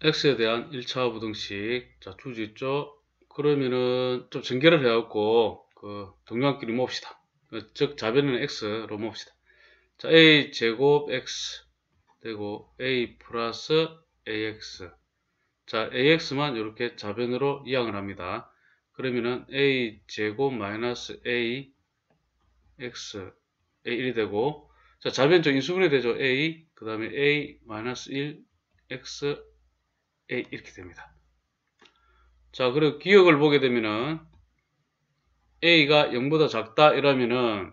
x에 대한 1차 부등식 자 주지 있죠 그러면은 좀 전개를 해갖고 그동양끼리 모읍시다 그 즉 자변은 x로 모읍시다 자 a 제곱 x 되고 a 플러스 ax 자 ax만 이렇게 자변으로 이항을 합니다 그러면은 a 제곱 마이너스 a x a1이 되고 자 자변적 인수분해 되죠 a 그 다음에 a 마이너스 1 x A 이렇게 됩니다. 자 그리고 기억을 보게 되면은 A가 0보다 작다 이러면은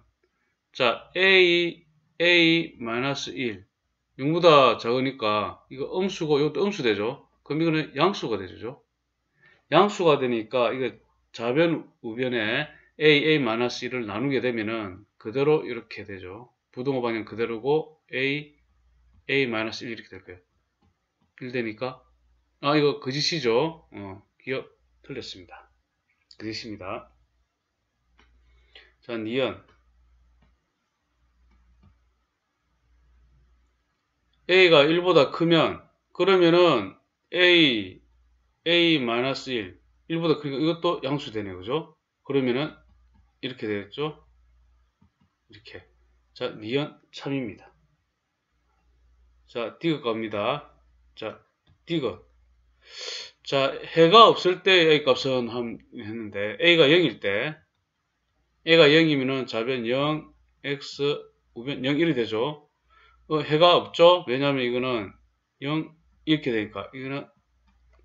자 A A-1 0보다 작으니까 이거 음수고 이것도 음수 되죠. 그럼 이거는 양수가 되죠. 양수가 되니까 이거 좌변 우변에 A, A-1을 나누게 되면은 그대로 이렇게 되죠. 부등호 방향 그대로고 A, A-1 이렇게 될 거예요. 1 되니까 아 이거 거짓이죠. 어, 기억 틀렸습니다. 거짓입니다. 자니언 A가 1보다 크면 그러면은 A A-1 1보다 크니까 이것도 양수되네 그죠? 그러면은 이렇게 되겠죠? 이렇게 자니언 참입니다. 자 디귿 갑니다. 자 디귿 자, 해가 없을 때 A 값은 함 했는데 A가 0일 때 A가 0이면은 자변 0, X, 우변 0, 1이 되죠. 어, 해가 없죠? 왜냐하면 이거는 0 이렇게 되니까 이거는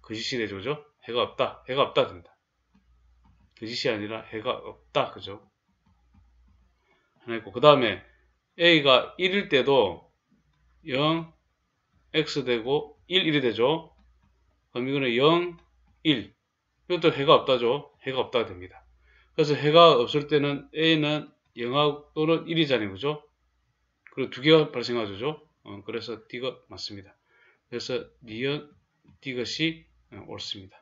거짓이 되죠. 그죠? 해가 없다. 해가 없다 된다. 거짓이 아니라 해가 없다. 그죠? 하나 있고 그 다음에 A가 1일 때도 0, X 되고 1, 1이 되죠. 그럼 이거 0, 1. 이것도 해가 없다죠. 해가 없다 됩니다. 그래서 해가 없을 때는 A는 0 또는 1이잖아요. 그죠? 그리고 두 개가 발생하죠. 어, 그래서 D가 맞습니다. 그래서 니은 D것이 어, 옳습니다.